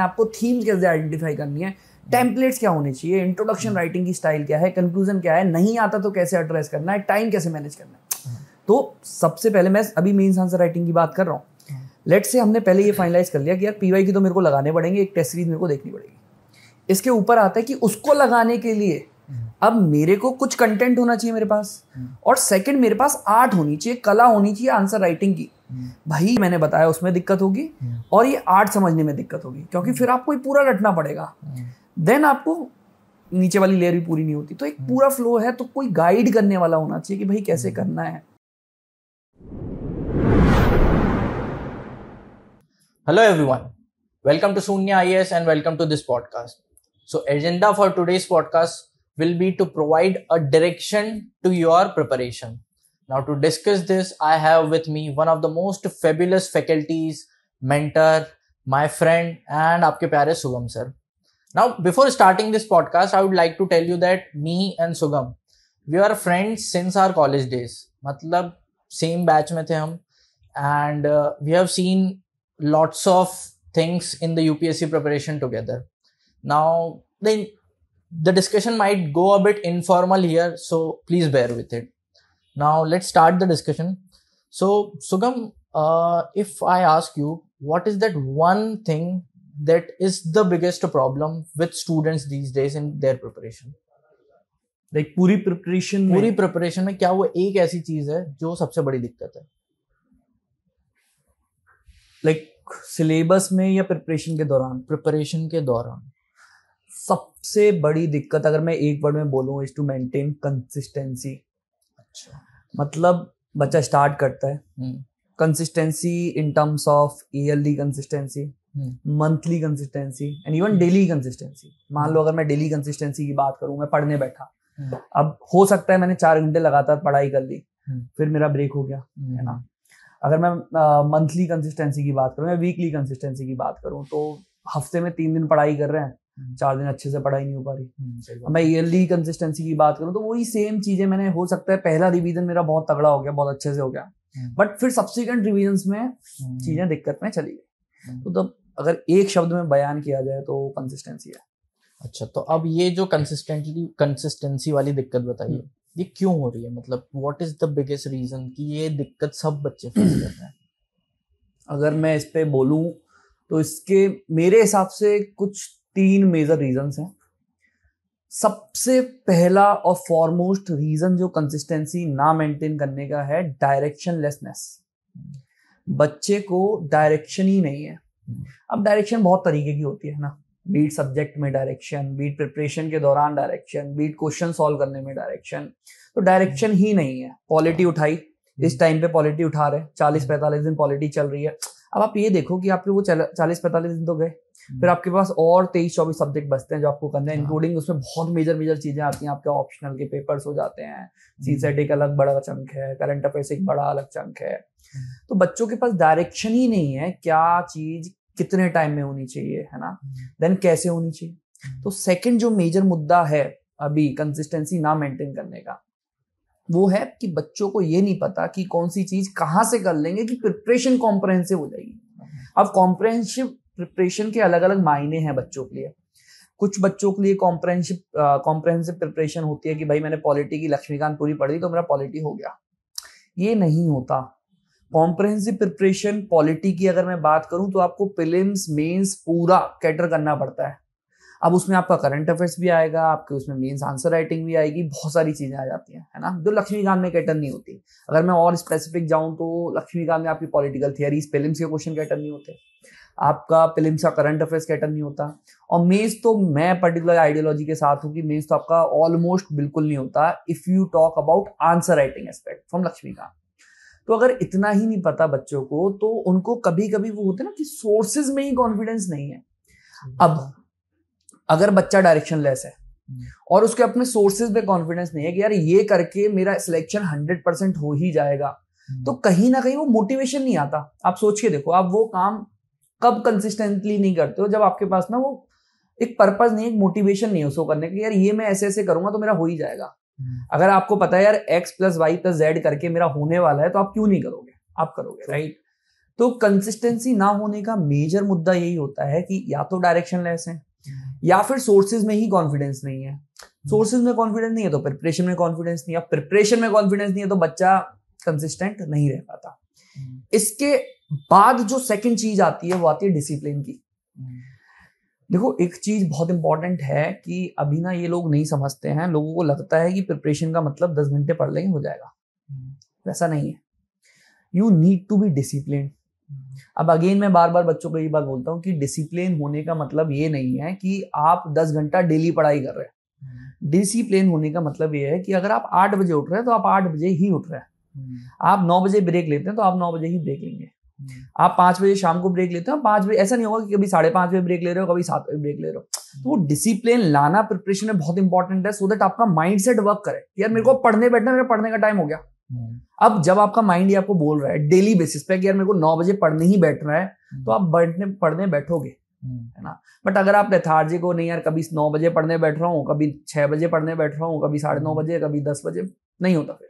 आपको थीम्स कैसे आइडेंटिफाई करनी है टेम्पलेट्स क्या होने चाहिए इंट्रोडक्शन राइटिंग की स्टाइल क्या है कंक्लूजन क्या है नहीं आता तो कैसे एड्रेस करना है टाइम कैसे मैनेज करना है हम्म। तो सबसे पहले मैं अभी मेन आंसर राइटिंग की बात कर रहा हूँ लेट हम्म। से हमने पहले ये फाइनलाइज कर लिया कि यार पीवाई की तो मेरे को लगाने पड़ेंगे एक टेस्ट सीरीज मेरे को देखनी पड़ेगी इसके ऊपर आता है कि उसको लगाने के लिए हम्म। अब मेरे को कुछ कंटेंट होना चाहिए मेरे पास और सेकंड मेरे पास आर्ट होनी चाहिए कला होनी चाहिए आंसर राइटिंग की भाई मैंने बताया उसमें दिक्कत होगी और ये आर्ट समझने में दिक्कत होगी क्योंकि फिर आपको पूरा रटना पड़ेगा देन आपको नीचे वाली लेयर भी पूरी नहीं होती तो एक पूरा फ्लो है तो कोई गाइड करने वाला होना चाहिए कि भाई कैसे करना है hello everyone welcome to Shunya एस and welcome to this podcast so agenda for today's podcast will be to provide a direction to your preparation Now, to discuss this, I have with me one of the most fabulous faculties, mentor, my friend, and आपके प्यारे Sugam sir. Now, before starting this podcast, I would like to tell you that me and Sugam, we are friends since our college days. मतलब same batch में थे हम and uh, we have seen lots of things in the UPSC preparation together. Now, then, the discussion might go a bit informal here, so please bear with it. Now let's start the discussion. So Sugam, uh, if I ask you, what is that one thing that is the biggest problem with students these days in their preparation? Like like, पूरी preparation पूरी preparation में क्या वो एक ऐसी चीज है जो सबसे बड़ी दिक्कत है लाइक like, सिलेबस में या प्रिपरेशन के दौरान प्रिपरेशन के दौरान सबसे बड़ी दिक्कत अगर मैं एक वर्ड में बोलूं इज टू मेंटेन कंसिस्टेंसी मतलब बच्चा स्टार्ट करता है consistency in terms of yearly consistency monthly consistency and even daily consistency मान लो अगर मैं डेली कंसिस्टेंसी की बात करूं मैं पढ़ने बैठा हम्म। अब हो सकता है मैंने चार घंटे लगातार पढ़ाई कर ली हम्म। फिर मेरा ब्रेक हो गया हम्म। है ना अगर मैं मंथली कंसिस्टेंसी की बात करूँ या वीकली कंसिस्टेंसी की बात करूँ तो हफ्ते में तीन दिन पढ़ाई कर रहे हैं हम्म। चार दिन अच्छे से पढ़ाई नहीं हो पा रही हम्म, मैं ईयरली कंसिस्टेंसी की बात करूँ तो वही सेम चीजें मैंने हो सकता है पहला रिविजन मेरा बहुत तगड़ा हो गया बहुत अच्छे से हो गया बट हम्म। फिर सब्सिक्वेंट रिविजन में चीजें दिक्कत में चली गई तो तब अगर एक शब्द में बयान किया जाए तो कंसिस्टेंसी है अच्छा तो अब ये जो कंसिस्टेंटली कंसिस्टेंसी वाली दिक्कत बताइए ये क्यों हो रही है मतलब what is the biggest reason कि ये दिक्कत सब बच्चे फेस कर रहे हैं अगर मैं इस पे बोलूं तो इसके मेरे हिसाब से कुछ तीन मेजर रीजंस हैं सबसे पहला और फॉरमोस्ट रीजन जो कंसिस्टेंसी ना मेंटेन करने का है लेसनेस बच्चे को डायरेक्शन ही नहीं है अब डायरेक्शन बहुत तरीके की होती है ना बीट सब्जेक्ट में डायरेक्शन बीट प्रिपरेशन के दौरान डायरेक्शन बीट क्वेश्चन सॉल्व करने में डायरेक्शन तो डायरेक्शन ही नहीं है पॉलिटी उठाई इस टाइम पे पॉलिटी उठा रहे चालीस पैंतालीस दिन पॉलिटी चल रही है अब आप ये देखो कि आपके वो चालीस पैंतालीस दिन तो गए फिर आपके पास और तेईस चौबीस सब्जेक्ट बचते हैं जो आपको करने हैं इंक्लूडिंग हाँ। उसमें बहुत मेजर मेजर चीजें आती हैं आपके ऑप्शनल के पेपर्स हो जाते हैं सी हम्म। सेट एक अलग बड़ा चंक है करंट अफेयर्स एक बड़ा अलग चंक है हम्म। तो बच्चों के पास डायरेक्शन ही नहीं है क्या चीज कितने टाइम में होनी चाहिए है ना देन हम्म। कैसे होनी चाहिए तो सेकंड जो मेजर मुद्दा है अभी कंसिस्टेंसी ना मेंटेन करने का वो है कि बच्चों को ये नहीं पता कि कौन सी चीज कहां से कर लेंगे कि प्रिपरेशन कॉम्प्रेंसिव हो जाएगी अब कॉम्प्रेंसिव प्रिपरेशन के अलग अलग मायने हैं बच्चों के लिए कुछ बच्चों के लिए कॉम्प्रेंसिव कॉम्प्रेंसिव प्रिपरेशन होती है कि भाई मैंने पॉलिटी की लक्ष्मीकांत पूरी पढ़ ली तो मेरा पॉलिटी हो गया ये नहीं होता कॉम्प्रेंसिव प्रिपरेशन पॉलिटी की अगर मैं बात करूं तो आपको प्रिलिम्स मेंस पूरा कैटर करना पड़ता है अब उसमें आपका करंट अफेयर्स भी आएगा आपके उसमें मेंस आंसर राइटिंग भी आएगी बहुत सारी चीजें आ जाती हैं है ना जो लक्ष्मीकांत में कैटर नहीं होती अगर मैं और स्पेसिफिक जाऊं तो लक्ष्मीकांत में आपकी पॉलिटिकल थियरीज प्रिलिम्स के क्वेश्चन कैटर नहीं होते आपका फिल्म का करंट अफेयर्स का नहीं होता और मेज तो मैं पर्टिकुलर आइडियोलॉजी के साथ हूँ कि मेज तो आपका ऑलमोस्ट बिल्कुल नहीं होता if you talk about answer writing aspect from Laxmi का तो अगर इतना ही नहीं पता बच्चों को तो उनको कभी कभी वो होते ना कि सोर्सेज में ही कॉन्फिडेंस नहीं है हम्म। अब अगर बच्चा डायरेक्शन लेस है हम्म। और उसके अपने सोर्सेज में कॉन्फिडेंस नहीं है कि यार ये करके मेरा सिलेक्शन हंड्रेड परसेंट हो ही जाएगा हम्म। तो कहीं ना कहीं वो मोटिवेशन नहीं आता आप सोच के देखो आप वो काम कब कंसिस्टेंटली नहीं करते हो जब आपके पास ना वो एक पर्पज नहीं एक मोटिवेशन नहीं है उसको करने का यार ये मैं ऐसे ऐसे करूंगा तो मेरा हो ही जाएगा हम्म। अगर आपको पता है यार X plus Y plus Z करके मेरा होने वाला है तो आप क्यों नहीं करोगे आप करोगे राइट तो कंसिस्टेंसी ना होने का मेजर मुद्दा यही होता है कि या तो डायरेक्शन लेस है या फिर सोर्सेज में ही कॉन्फिडेंस नहीं है सोर्सेज हम्म। में कॉन्फिडेंस नहीं है तो प्रिपरेशन में कॉन्फिडेंस नहीं है प्रिपरेशन में कॉन्फिडेंस नहीं है तो बच्चा कंसिस्टेंट नहीं रह पाता हम्म। इसके बाद जो सेकंड चीज आती है वो आती है डिसिप्लिन की देखो एक चीज बहुत इंपॉर्टेंट है कि अभी ना ये लोग नहीं समझते हैं लोगों को लगता है कि प्रिपरेशन का मतलब दस घंटे पढ़ लेंगे हो जाएगा वैसा नहीं है you need to be discipline अब अगेन मैं बार बार बच्चों को ये बात बोलता हूँ कि डिसिप्लिन होने का मतलब ये नहीं है कि आप दस घंटा डेली पढ़ाई कर रहे हैं डिसिप्लिन होने का मतलब ये है कि अगर आप आठ बजे उठ रहे हैं तो आप आठ बजे ही उठ रहे हैं आप नौ बजे ब्रेक लेते हैं तो आप नौ बजे ही ब्रेक लेंगे हम्म। आप पांच बजे शाम को ब्रेक लेते हो पांच बजे ऐसा नहीं होगा कि कभी साढ़े पांच बजे ब्रेक ले रहे हो कभी सात बजे ब्रेक ले रहे हो तो वो डिसिप्लिन लाना प्रिपरेशन में बहुत इंपॉर्टेंट है सो so देट आपका माइंड सेट वर्क करे यार मेरे को हम्म। पढ़ने बैठना मेरा पढ़ने का टाइम हो गया हम्म। अब जब आपका माइंड ये आपको बोल रहा है डेली बेसिस पे कि यार मेरे को नौ बजे पढ़ने ही बैठना है तो आप बैठने पढ़ने बैठोगे है ना बट अगर आप लेथार्जी को नहीं यार कभी नौ बजे पढ़ने बैठ रहा हूँ कभी छह बजे पढ़ने बैठ रहा हूँ कभी साढ़े नौ बजे कभी दस बजे नहीं होता फिर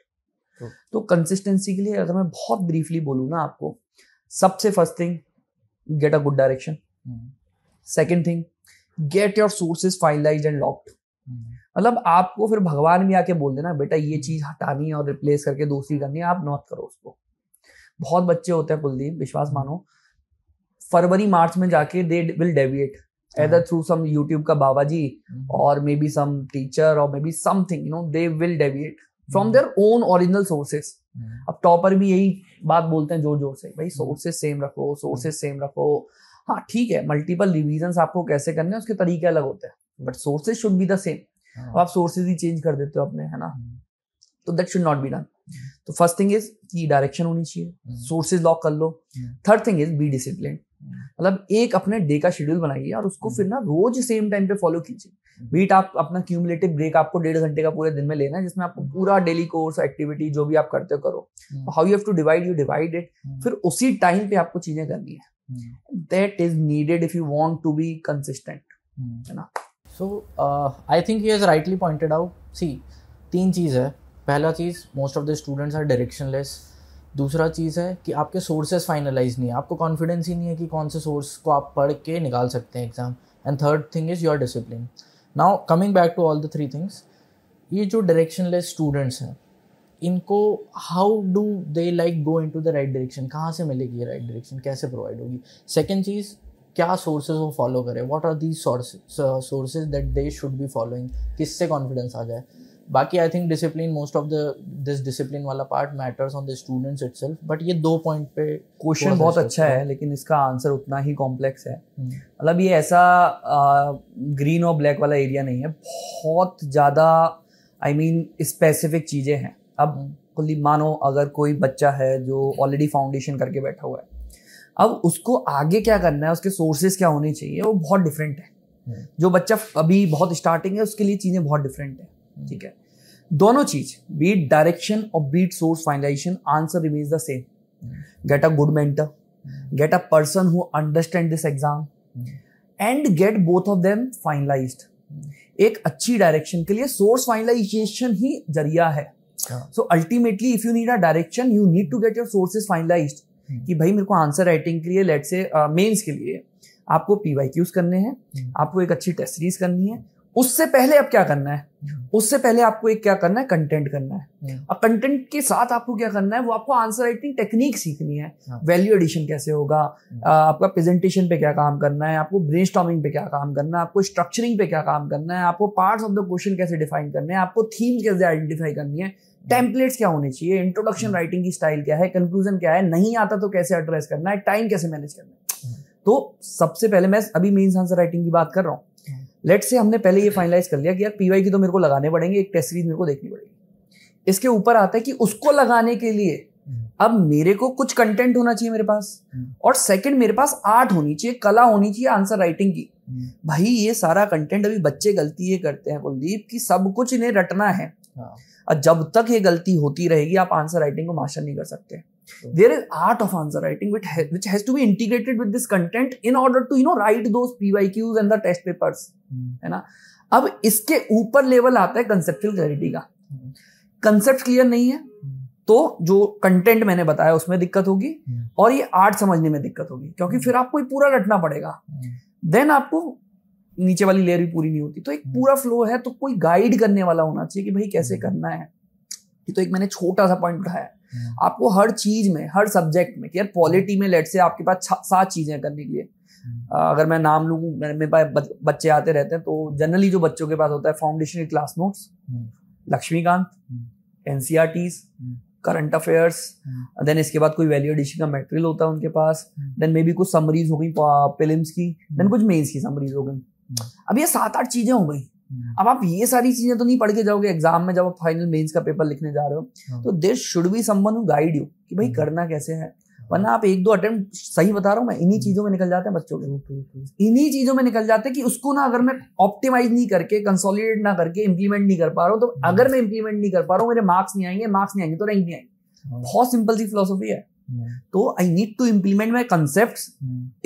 तो कंसिस्टेंसी तो के लिए अगर मैं बहुत ब्रीफली बोलूँ ना आपको सबसे first thing get a good direction second thing get your sources finalise and locked मतलब आपको फिर भगवान भी आके बोल देना बेटा ये चीज हटानी है और रिप्लेस करके दूसरी करनी है आप नॉट करो उसको बहुत बच्चे होते हैं कुलदीप विश्वास hmm. मानो फरवरी मार्च में जाके they will deviate either through some YouTube का बाबा जी hmm. और मे बी सम टीचर और maybe something you know they will deviate from their own original sources hmm. अब टॉपर भी यही बात बोलते हैं जोर जोर से भाई सोर्सेज सेम हम्म। रखो सोर्सेज सेम हम्म। रखो हाँ ठीक है मल्टीपल रिविजन आपको कैसे करने हैं उसके तरीके अलग होते हैं but sources should be the same आप सोर्सेज ही चेंज कर देते हो अपने है ना तो that should not be done तो फर्स्ट थिंग इज की डायरेक्शन होनी चाहिए सोर्सेज लॉक कर लो third thing is be discipline मतलब एक अपने डे का शेड्यूल बनाइए और उसको फिर ना रोज सेम टाइम पे फॉलो कीजिए बीट आप अपना क्यूमुलेटिव ब्रेक आपको डेढ़ घंटे का पूरे दिन में लेना है जिसमें आपको पूरा डेली कोर्स एक्टिविटी जो भी आप करते हो करो how you have to divide you divide it फिर उसी टाइम पे आपको चीजें करनी है that is needed if you want to be consistent है ना so I think you has rightly pointed out see तीन चीज़ है पहला चीज़ most of the students are directionless दूसरा चीज़ है कि आपके सोर्सेज फाइनलाइज नहीं है आपको कॉन्फिडेंस ही नहीं है कि कौन से सोर्स को आप पढ़ के निकाल सकते हैं exam and third thing is your discipline now coming back to all the three things ये जो लेस स्टूडेंट्स हैं इनको how do they like go into the right direction कहाँ से मिलेगी ये राइट डायरेक्शन कैसे प्रोवाइड होगी सेकेंड चीज़ क्या सोर्सेज वो फॉलो करें what are these sources that they should be following किससे कॉन्फिडेंस आ जाए बाकी I think discipline most of the this discipline वाला part matters on the students it but ये दो पॉइंट पे क्वेश्चन बहुत अच्छा है लेकिन इसका आंसर उतना ही कॉम्प्लेक्स है हम्म। मतलब ये ऐसा ग्रीन और ब्लैक वाला एरिया नहीं है बहुत ज़्यादा आई मीन स्पेसिफिक चीज़ें हैं अब हम्म। मानो अगर कोई बच्चा है जो ऑलरेडी फाउंडेशन करके बैठा हुआ है अब उसको आगे क्या करना है उसके सोर्सेज क्या होने चाहिए वो बहुत डिफरेंट है हम्म। जो बच्चा अभी बहुत स्टार्टिंग है उसके लिए चीज़ें बहुत डिफरेंट है Hmm. ठीक है दोनों चीज बीट डायरेक्शन और be it source finalisation answer remains the same get a good mentor get a person who understand this exam and get both of them finalise एक अच्छी डायरेक्शन के लिए सोर्स फाइनलाइजेशन ही जरिया है so ultimately if you need a direction you need to get your sources finalise कि भाई मेरे को आंसर राइटिंग के लिए लेट से मेंस के लिए आपको पी वाई क्यूज करने हैं hmm. आपको एक अच्छी टेस्ट सीरीज करनी है उससे पहले अब क्या करना है hmm. उससे पहले आपको एक क्या करना है कंटेंट करना है हम्म। अब कंटेंट के साथ आपको क्या करना है वो आपको आंसर राइटिंग टेक्निक सीखनी है वैल्यू हाँ। एडिशन कैसे होगा हम्म। आपका प्रेजेंटेशन पे क्या काम करना है आपको ब्रेन पे क्या काम करना है आपको स्ट्रक्चरिंग पे क्या काम करना है आपको पार्ट्स ऑफ द क्वेश्चन कैसे डिफाइन करने हैं आपको थीम कैसे आइडेंटिफाई करनी है टेम्पलेट्स हम्म। क्या होने चाहिए इंट्रोडक्शन राइटिंग की स्टाइल क्या है कंक्लूजन क्या है नहीं आता तो कैसे एड्रेस करना है टाइम कैसे मैनेज करना है तो सबसे पहले मैं अभी मेन्स आंसर राइटिंग की बात कर रहा हूँ लेट से हमने पहले ये फाइनलाइज कर लिया कि यार पीवाई की तो मेरे को लगाने पड़ेंगे एक टेस्ट सीरीज मेरे को देखनी पड़ेगी इसके ऊपर आता है कि उसको लगाने के लिए हम्म। अब मेरे को कुछ कंटेंट होना चाहिए मेरे पास हम्म। और सेकंड मेरे पास आर्ट होनी चाहिए कला होनी चाहिए आंसर राइटिंग की हम्म। भाई ये सारा कंटेंट अभी बच्चे गलती ये करते हैं कुलदीप की सब कुछ इन्हें रटना है हाँ। और जब तक ये गलती होती रहेगी आप आंसर राइटिंग को मास्टर नहीं कर सकते there is art of answer writing which has to be integrated with this content in order to you know write two test paper है ना अब इसके ऊपर लेवल आता है कंसेप्चुअल क्लैरिटी का कंसेप्ट hmm. क्लियर नहीं है hmm. तो जो कंटेंट मैंने बताया उसमें दिक्कत होगी hmm. और ये आर्ट समझने में दिक्कत होगी क्योंकि फिर आपको ये पूरा रटना पड़ेगा देन आपको नीचे वाली लेयर भी पूरी नहीं होती तो एक पूरा फ्लो है तो कोई गाइड करने वाला होना चाहिए कि भाई कैसे करना है ये तो एक मैंने छोटा सा पॉइंट उठाया हम्म। आपको हर चीज में हर सब्जेक्ट में कि यार पॉलिटी में लेट से आपके पास सात चीजें करने के लिए हम्म। अगर मैं नाम लू मेरे पास बच्चे आते रहते हैं तो जनरली जो बच्चों के पास होता है foundation class notes Laxmikanth NCR current affairs then इसके बाद कोई वैल्यू एडिशन का मेटेरियल होता है उनके पास देन मे बी कुछ समरीज हो गई फिल्म की देन हम्म। कुछ मेन्स की समरीज हो गई अब ये सात आठ चीजें हो गई हम्म। अब आप ये सारी चीजें तो नहीं पढ़ के जाओगे एग्जाम में जब आप फाइनल मेंस का पेपर लिखने जा रहे हो हाँ। तो there should be someone who guide you कि भाई हाँ। करना कैसे है हाँ। वरना आप एक दो अटेम्प्ट सही बता रहा हूँ मैं इन्हीं चीजों में निकल जाते हैं बच्चों के इन्हीं चीजों में निकल जाते हैं कि उसको ना अगर मैं ऑप्टिमाइज नहीं करके कंसोलिडेट ना करके इंप्लीमेंट नहीं कर पा रहा हूँ तो अगर मैं इंप्लीमेंट नहीं कर पा रहा हूँ मेरे मार्क्स नहीं आएंगे मार्क्स नहीं आएंगे तो रैंक नहीं आएंगे बहुत सिंपल सी फिलोसफी है तो I need to implement my concept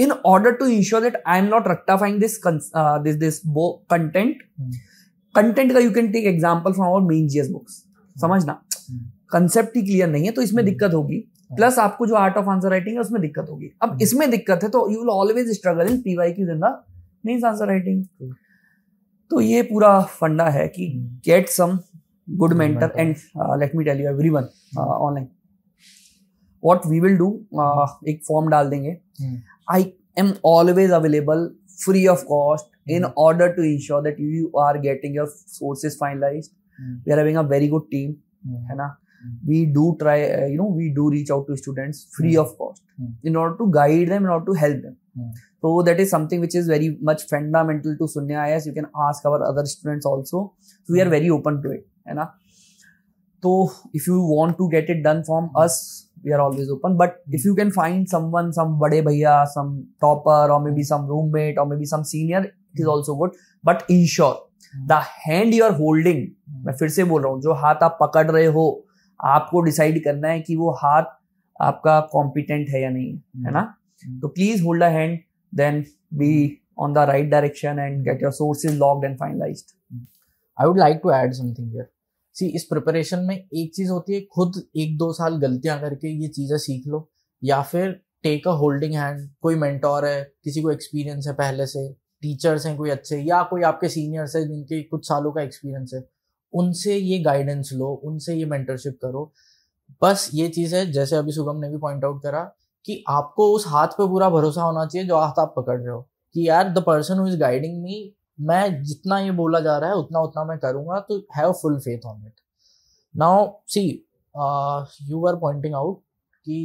in order to ensure that I am not rectifying this this this content content का you can take example from our main GS books समझना concept ही clear नहीं है तो इसमें दिक्कत होगी plus आपको जो आर्ट ऑफ आंसर राइटिंग है उसमें दिक्कत होगी अब इसमें दिक्कत है तो you will always struggle in P Y की जिंदा द आंसर राइटिंग तो ये पूरा फंडा है कि get some good mentor and let me tell you everyone online what we will do एक फॉर्म डाल देंगे I am always available free of cost in mm-hmm. order to ensure that you are getting your sources finalized hmm. we are having a very good team mm-hmm. we do try uh, you know we do reach out to students free hmm. of cost in order to guide them in order to help them so that is something which is very much fundamental to sunya is you can ask our other students also so we are very open to it hai na? so if you want to get it done from us we are always open but if you can find someone some बड़े भैया सम topper और maybe some roommate और maybe some senior it is also good but ensure the hand you are holding मैं फिर से बोल रहा हूँ जो हाथ आप पकड़ रहे हो आपको डिसाइड करना है कि वो हाथ आपका कॉम्पिटेंट है या नहीं hmm है ना hmm. तो please hold a hand then be on the right direction and get your source is locked and finalise I would like to add something here see इस प्रिपरेशन में एक चीज होती है खुद एक दो साल गलतियां करके ये चीजें सीख लो या फिर टेक अ होल्डिंग हैंड कोई मेंटोर है किसी को एक्सपीरियंस है पहले से टीचर्स हैं कोई अच्छे या कोई आपके सीनियर्स हैं जिनके कुछ सालों का एक्सपीरियंस है उनसे ये गाइडेंस लो उनसे ये मेंटरशिप करो बस ये चीज़ है जैसे अभी शुभम ने भी पॉइंट आउट करा कि आपको उस हाथ पे पूरा भरोसा होना चाहिए जो हाथ आप पकड़ रहे हो कि यार the person who is guiding me मैं जितना ये बोला जा रहा है उतना उतना मैं करूँगा तो have full faith on it now see you are pointing out कि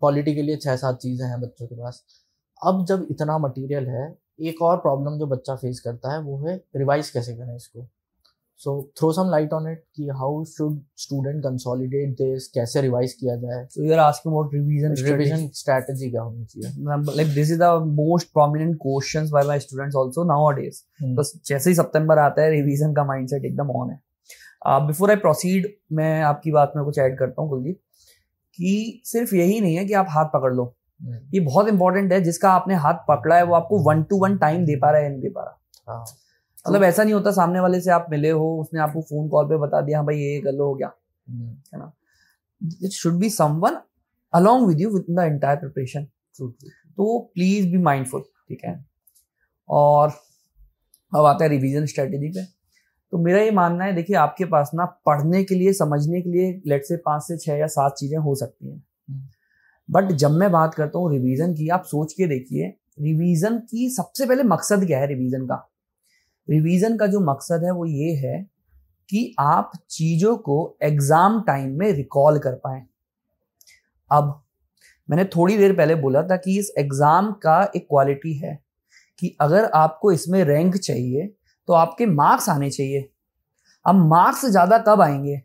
क्वालिटी के लिए छः सात चीज़ें हैं बच्चों के पास अब जब इतना मटेरियल है एक और प्रॉब्लम जो बच्चा फेस करता है वो है रिवाइज कैसे करें इसको so throw some light on it कि how should student consolidate this कैसे रिवाइज किया जाए so you are asking about revision revision strategy क्या होनी चाहिए like this is the most prominent questions by my students also nowadays बस जैसे ही सितंबर आता है रिवीजन का माइंडसेट एकदम ऑन है बिफोर आई प्रोसीड मैं आपकी बात में कुछ ऐड करता हूँ कुलदीप कि सिर्फ यही नहीं है कि आप हाथ पकड़ लो hmm. ये बहुत इंपॉर्टेंट है जिसका आपने हाथ पकड़ा है वो आपको वन टू वन टाइम दे पा रहा है नहीं दे पा रहा हाँ। मतलब ऐसा नहीं होता सामने वाले से आप मिले हो उसने आपको फोन कॉल पे बता दिया हाँ भाई ये कर लो हो गया हम्म। है ना it should be someone along with you with the entire preparation तो प्लीज बी माइंडफुल ठीक है और अब आता है रिवीजन स्ट्रेटेजी पे तो मेरा ये मानना है देखिए आपके पास ना पढ़ने के लिए समझने के लिए लेट से पाँच से छह या सात चीज़ें हो सकती हैं बट हम्म। जब मैं बात करता हूँ रिवीजन की आप सोच के देखिए रिवीजन की सबसे पहले मकसद क्या है रिवीजन का रिवीजन का जो मकसद है वो ये है कि आप चीज़ों को एग्ज़ाम टाइम में रिकॉल कर पाए अब मैंने थोड़ी देर पहले बोला था कि इस एग्ज़ाम का एक क्वालिटी है कि अगर आपको इसमें रैंक चाहिए तो आपके मार्क्स आने चाहिए अब मार्क्स ज़्यादा कब आएंगे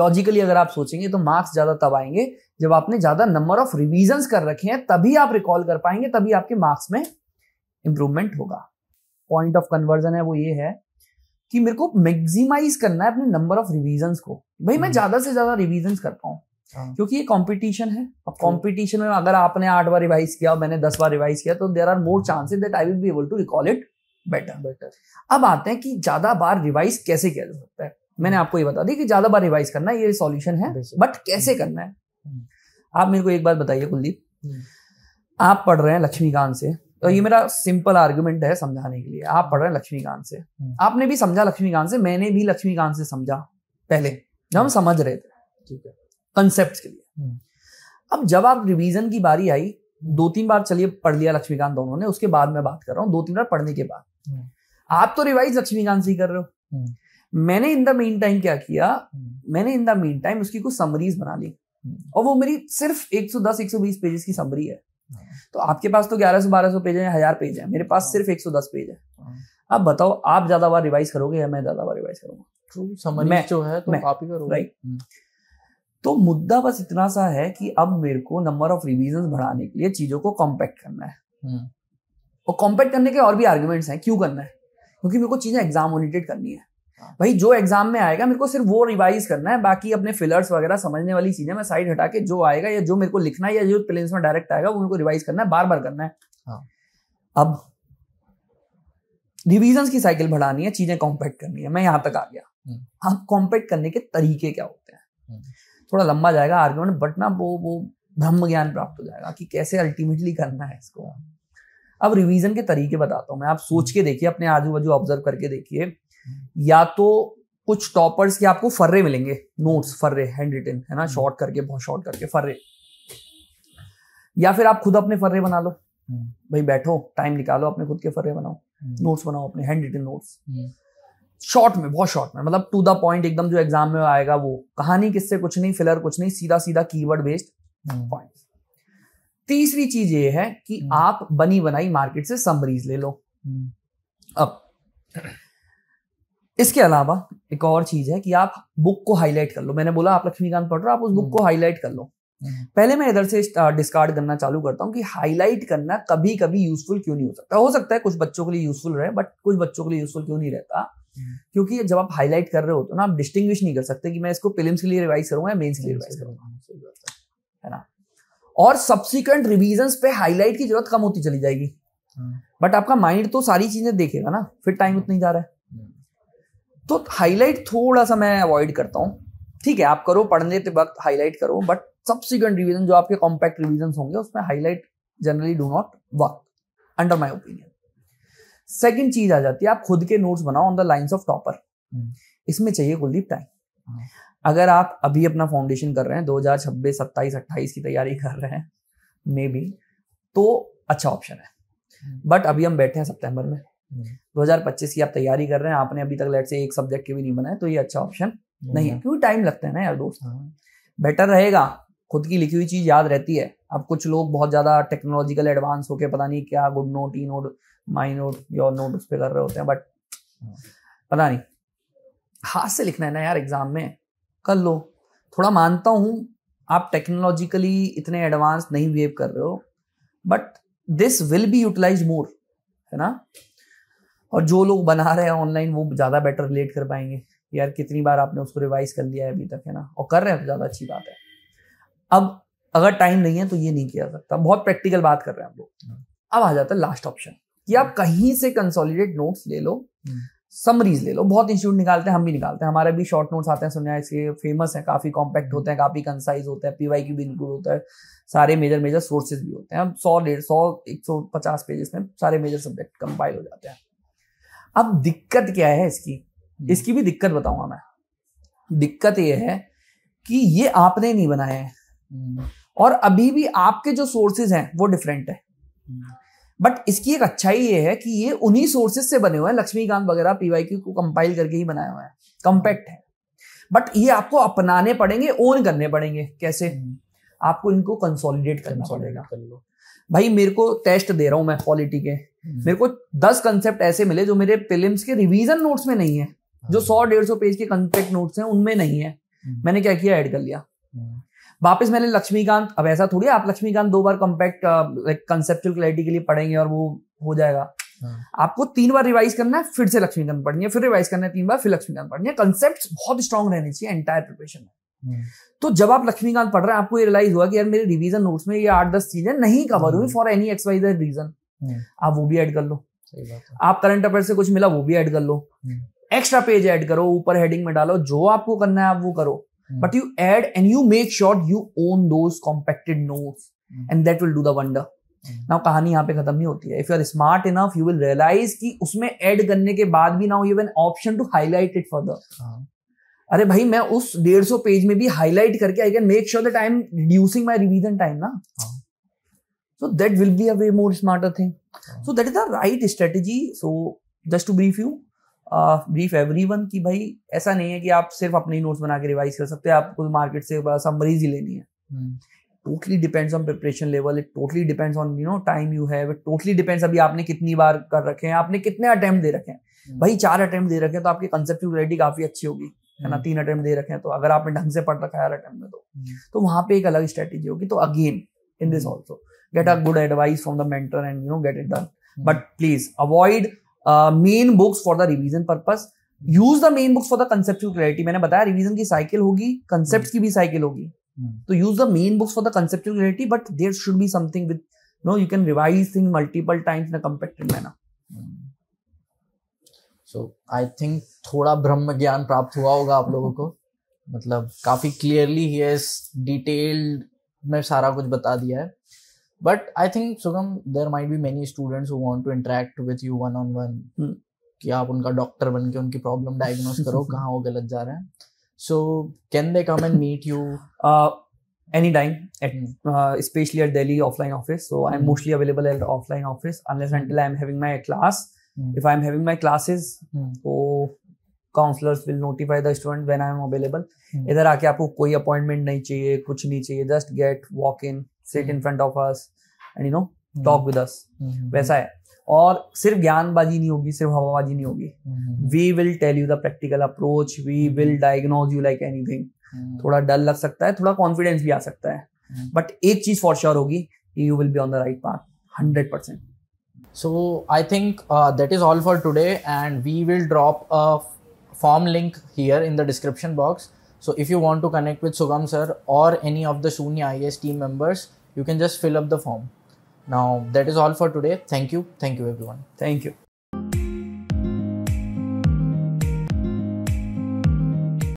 लॉजिकली अगर आप सोचेंगे तो मार्क्स ज़्यादा तब आएंगे जब आपने ज़्यादा नंबर ऑफ रिविजन कर रखे हैं तभी आप रिकॉल कर पाएंगे तभी आपके मार्क्स में इंप्रूवमेंट होगा पॉइंट ऑफ कन्वर्जन है वो ये है कि मेरे को मैक्सिमाइज करना है अपने नंबर ऑफ रिविजन को भाई मैं हम्म। ज्यादा से ज्यादा रिविजन कर पाऊँ हाँ। क्योंकि ये कंपटीशन है अब कंपटीशन में अगर आपने आठ बार रिवाइज किया और मैंने दस बार रिवाइज किया तो there are more chances that I will be able to recall it better better अब आते हैं कि ज्यादा बार रिवाइज कैसे किया जा सकता है मैंने हम्म। आपको ये बता दी कि ज्यादा बार रिवाइज करना ये सॉल्यूशन है बट कैसे करना है हम्म। आप मेरे को एक बात बताइए कुलदीप आप पढ़ रहे हैं लक्ष्मीकांत से तो ये हाँ। मेरा सिंपल आर्गूमेंट है समझाने के लिए आप पढ़ रहे हैं लक्ष्मीकांत से हाँ। आपने भी समझा लक्ष्मीकांत से मैंने भी लक्ष्मीकांत से समझा पहले जब हम हाँ। समझ रहे थे ठीक है कंसेप्ट के लिए अब जब आप रिवीजन की बारी आई दो तीन बार चलिए पढ़ लिया लक्ष्मीकांत दोनों ने उसके बाद मैं बात कर रहा हूँ दो तीन बार पढ़ने के बाद आप तो रिवाइज लक्ष्मीकांत से ही कर रहे हो मैंने इन द मीन टाइम क्या किया मैंने इन द मीन टाइम उसकी कुछ समरीज बना ली और वो मेरी सिर्फ 110 120 पेजेस की समरी है तो आपके पास तो ग्यारह बारह सौ पेज है हजार पेज है मेरे पास हाँ। सिर्फ एक सौ दस पेज है अब हाँ। बताओ आप ज्यादा बार रिवाइज करोगे या मैं ज्यादा बार रिवाइज करूंगा जो है तो राइट हम्म। तो मुद्दा बस इतना सा है कि अब मेरे को नंबर ऑफ रिविजन बढ़ाने के लिए चीजों को कॉम्पैक्ट करना है हम्म। और कॉम्पैक्ट करने के और भी आर्ग्यूमेंट्स हैं क्यों करना है क्योंकि मेरे को चीजें एग्जाम ओरिएंटेड करनी है भाई जो एग्जाम में आएगा मेरे को सिर्फ वो रिवाइज करना है बाकी अपने फिलर्स वगैरह समझने वाली चीजें मैं साइड हटा के जो आएगा या जो मेरे को लिखना है या जो प्लेन्स में डायरेक्ट आएगा वो मेरे को रिवाइज करना है बार बार करना है हाँ। अब रिविजन की साइकिल बढ़ानी है चीजें कॉम्पैक्ट करनी है मैं यहां तक आ गया हम्म। अब कॉम्पैक्ट करने के तरीके क्या होते हैं हम्म। थोड़ा लंबा जाएगा आर्ग्यूमेंट बट ना वो वो ब्रह्म ज्ञान प्राप्त हो जाएगा कि कैसे अल्टीमेटली करना है इसको अब रिवीजन के तरीके बताता हूँ मैं आप सोच के देखिए अपने आजू बाजू ऑब्जर्व करके देखिए या तो कुछ टॉपर्स के आपको फर्रे मिलेंगे नोट्स फर्रे हैंड रिटन है ना शॉर्ट हम्म। करके बहुत शॉर्ट करके फर्रे या फिर आप खुद अपने फर्रे बना लो हम्म। भाई बैठो टाइम निकालो अपने खुद के फर्रे बनाओ नोट्स हम्म। बनाओ अपने हैंड रिटन नोट्स शॉर्ट में बहुत शॉर्ट में मतलब टू द पॉइंट एकदम जो एग्जाम में आएगा वो कहानी किससे कुछ नहीं फिलर कुछ नहीं सीधा सीधा कीवर्ड बेस्ड पॉइंट तीसरी चीज ये है कि आप बनी बनाई मार्केट से समरीज ले लो अब इसके अलावा एक और चीज है कि आप बुक को हाईलाइट कर लो मैंने बोला आप लक्ष्मीकांत पढ़ रहे हो आप उस बुक हम्म। को हाईलाइट कर लो हम्म। पहले मैं इधर से डिस्कार्ड करना चालू करता हूँ कि हाईलाइट करना कभी कभी यूजफुल क्यों नहीं हो सकता हो सकता है कुछ बच्चों के लिए यूजफुल रहे बट कुछ बच्चों के लिए यूजफुल क्यों नहीं रहता हम्म। क्योंकि जब आप हाईलाइट कर रहे हो तो ना आप डिस्टिंग नहीं कर सकते कि मैं इसको फिल्म्स के लिए रिवाइज करूंगा या मेन्स के लिए रिवाइज करूंगा हाँ, है ना और सब्सिक्वेंट रिविजन पे हाईलाइट की जरूरत कम होती चली जाएगी बट हाँ। आपका माइंड तो सारी चीजें देखेगा ना फिर टाइम हाँ। उतना ही जा रहा है तो हाईलाइट थोड़ा सा मैं अवॉइड करता हूँ ठीक है आप करो पढ़ने के वक्त हाईलाइट करो बट सब्सिक्वेंट रिविजन जो आपके कॉम्पैक्ट रिविजन होंगे उसमें highlight generally do not work under my opinion second चीज आ जाती है आप खुद के नोट्स बनाओ on the lines of topper इसमें चाहिए कुलदीप टाइम अगर आप अभी अपना फाउंडेशन कर रहे हैं 2026 27 28 की तैयारी कर रहे हैं मे बी तो अच्छा ऑप्शन है बट हम्म। अभी हम बैठे हैं सितंबर में 2025 की आप तैयारी कर रहे हैं आपने अभी तक लेट से एक सब्जेक्ट के भी नहीं बनाया तो ये अच्छा ऑप्शन हम्म। नहीं नहीं है क्योंकि टाइम लगता है ना यार दोस्त बेटर हाँ। रहेगा खुद की लिखी हुई चीज याद रहती है अब कुछ लोग बहुत ज्यादा टेक्नोलॉजिकल एडवांस होके पता नहीं क्या good note e note my note your note उस पर कर रहे होते हैं बट हाँ। पता नहीं हाथ से लिखना है ना यार एग्जाम में कर लो थोड़ा मानता हूँ आप टेक्नोलॉजिकली इतने एडवांस नहीं बिहेव कर रहे हो but this will be utilize more है ना और जो लोग बना रहे हैं ऑनलाइन वो ज़्यादा बेटर रिलेट कर पाएंगे यार कितनी बार आपने उसको रिवाइज कर लिया है अभी तक है ना और कर रहे हैं तो ज़्यादा अच्छी बात है अब अगर टाइम नहीं है तो ये नहीं किया सकता बहुत प्रैक्टिकल बात कर रहे हैं हम लोग हम्म। अब आ जाता है लास्ट ऑप्शन कि आप कहीं से कंसोलिडेट नोट्स ले लो समरीज हम्म। ले लो बहुत इंस्टीट्यूट निकालते हैं हम भी निकालते हैं हमारे भी शॉर्ट नोट्स आते हैं सुनया इसके फेमस है काफी कॉम्पैक्ट होते हैं काफी कंसाइज होते हैं पीवाई की भी इंक्लूड होता है सारे मेजर मेजर सोर्सेज भी होते हैं हम सौ डेढ़ सौ एक सौ पचास पेजेस में सारे मेजर सब्जेक्ट कंपाइल हो जाते हैं अब दिक्कत क्या है इसकी हम्म। इसकी भी दिक्कत बताऊंगा मैं दिक्कत यह है कि ये आपने नहीं बनाया है हम्म। और अभी भी आपके जो सोर्सेज हैं वो डिफरेंट है बट हम्म। इसकी एक अच्छाई ये है कि ये उन्हीं सोर्सेज से बने हुए हैं लक्ष्मीकांत वगैरह पीवाई को कंपाइल करके ही बनाया हुआ है कंपैक्ट है बट ये आपको अपनाने पड़ेंगे ओन करने पड़ेंगे कैसे आपको इनको कंसोलिडेट करना पड़ेगा कर लो भाई मेरे को टेस्ट दे रहा हूं मैं क्वालिटी के हम्म। मेरे को दस कंसेप्ट ऐसे मिले जो मेरे प्रिलिम्स के रिवीजन नोट्स में नहीं है जो हाँ। सौ डेढ़ सौ पेज के कंसेप्ट नोट्स हैं उनमें नहीं है हम्म। मैंने क्या किया ऐड कर लिया हाँ। वापस मैंने लक्ष्मीकांत अब ऐसा थोड़ी आप लक्ष्मीकांत दो बार कम्पैक्ट लाइक कंसेप्चुअल क्लैरिटी के लिए पढ़ेंगे और वो हो जाएगा हाँ। आपको तीन बार रिवाइज करना है फिर से लक्ष्मीकांत पढ़नी है फिर रिवाइज करना है तीन बार फिर लक्ष्मीकांत पढ़नी है कंसेप्ट बहुत स्ट्रॉन्ग रहने चाहिए एंटायर प्रिपरेशन में तो जब आप लक्ष्मीकांत पढ़ रहे हैं आपको ये रियलाइज हुआ कि यार मेरे रिवीजन नोट्स में ये आठ दस चीजें नहीं कवर हुई for any xyz reason hmm. आप वो भी ऐड कर लो आप करंट अफेयर से कुछ मिला वो भी ऐड कर लो एक्स्ट्रा पेज ऐड करो ऊपर हेडिंग में डालो जो आपको करना है आप वो करो but you add and you make sure you own those compacted notes and that will do the wonder now कहानी यहाँ पे खत्म नहीं होती है if you are smart enough you will realize कि उसमें ऐड करने के बाद भी now you an option to highlight it further अरे भाई मैं उस डेढ़ सौ पेज में भी हाईलाइट करके I can make sure that I am reducing my revision time ना हाँ। So that will be a way more smarter thing so that is the right strategy. So just to brief you brief everyone कि भाई ऐसा नहीं है कि आप सिर्फ अपने नोट्स बना के रिवाइज कर सकते हैं आपको मार्केट से समरीज ही लेनी है totally depends on preparation level it totally depends on you know time you have it totally depends अभी आपने कितनी बार कर रखे हैं आपने कितने अटेम्प्ट दे रखे हैं hmm. भाई चार अटेम्प्ट दे रखे हैं तो आपकी कंसेप्टिटी काफी अच्छी होगी है ना hmm. तीन अटेम्प्ट दे रखे हैं तो अगर आपने ढंग से पढ़ रखा है हर अटेम्प्ट में तो hmm. तो वहां पे एक अलग स्ट्रेटेजी होगी तो again in this also get a hmm. good advice from the mentor and you know get it done hmm. but please avoid uh, main books for the revision purpose use the main books for the conceptual clarity मैंने बताया revision की cycle होगी concept hmm. की भी cycle होगी तो use the main books for the conceptual clarity but there should be something with no you can revise thing multiple times in compacted manner so I think थोड़ा ब्रह्म ज्ञान प्राप्त हुआ होगा आप लोगों को मतलब काफी क्लियरली ही डिटेल्ड में सारा कुछ बता दिया है but I think Sugam there might be many students want to interact interact you one on one कि आप उनका डॉक्टर बन के उनकी प्रॉब्लम डायग्नोज करो कहाँ वो गलत जा रहे हैं so can they come and meet you any time at specially at Delhi offline office so I am mostly available at offline office unless until I am having my class if I am having my classes तो counsellors will notify the student when I am available इधर आके आपको कोई appointment नहीं चाहिए कुछ नहीं चाहिए just get walk in sit in front of us and you know talk with us वैसा है और सिर्फ ज्ञानबाजी नहीं होगी सिर्फ हवाबाजी नहीं होगी we will tell you the practical approach we will diagnose you like anything थोड़ा डर लग सकता है थोड़ा कॉन्फिडेंस भी आ सकता है बट hmm. एक चीज फॉर श्योर होगी you will be on the right path hundred percent so I think that is all for today and we will drop a form link here in the description box so if you want to connect with Sugam sir और any of the Shunya I S team members you can just fill up the form now that is all for today thank you thank you everyone thank you